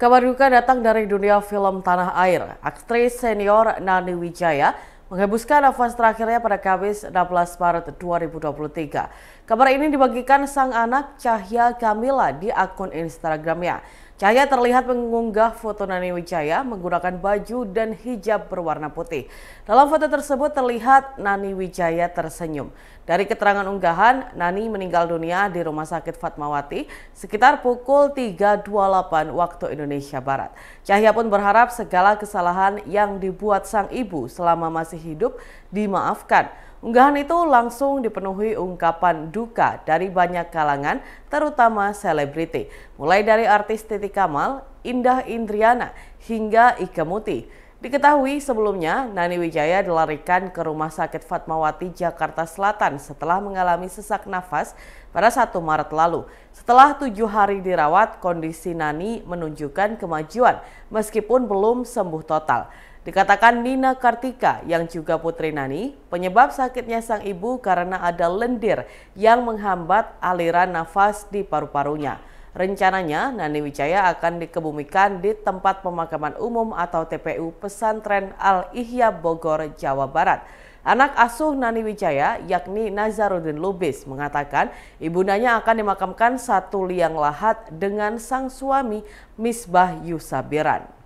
Kabar duka datang dari dunia film tanah air. Aktris senior Nani Wijaya menghembuskan nafas terakhirnya pada Kamis 16 Maret 2023. Kabar ini dibagikan sang anak Cahya Kamila di akun Instagramnya. Cahaya terlihat mengunggah foto Nani Wijaya menggunakan baju dan hijab berwarna putih. Dalam foto tersebut terlihat Nani Wijaya tersenyum. Dari keterangan unggahan, Nani meninggal dunia di Rumah Sakit Fatmawati sekitar pukul 3.28 waktu Indonesia Barat. Cahaya pun berharap segala kesalahan yang dibuat sang ibu selama masih hidup dimaafkan. Unggahan itu langsung dipenuhi ungkapan duka dari banyak kalangan, terutama selebriti. Mulai dari artis Titi Kamal, Indah Indriana, hingga Ike Muti. Diketahui sebelumnya, Nani Wijaya dilarikan ke Rumah Sakit Fatmawati, Jakarta Selatan setelah mengalami sesak nafas pada 1 Maret lalu. Setelah tujuh hari dirawat, kondisi Nani menunjukkan kemajuan meskipun belum sembuh total. Dikatakan Nina Kartika yang juga putri Nani, penyebab sakitnya sang ibu karena ada lendir yang menghambat aliran nafas di paru-parunya. Rencananya Nani Wijaya akan dikebumikan di tempat pemakaman umum atau TPU Pesantren Al-Ihya Bogor, Jawa Barat. Anak asuh Nani Wijaya yakni Nazaruddin Lubis mengatakan ibundanya akan dimakamkan satu liang lahat dengan sang suami Misbah Yusabiran.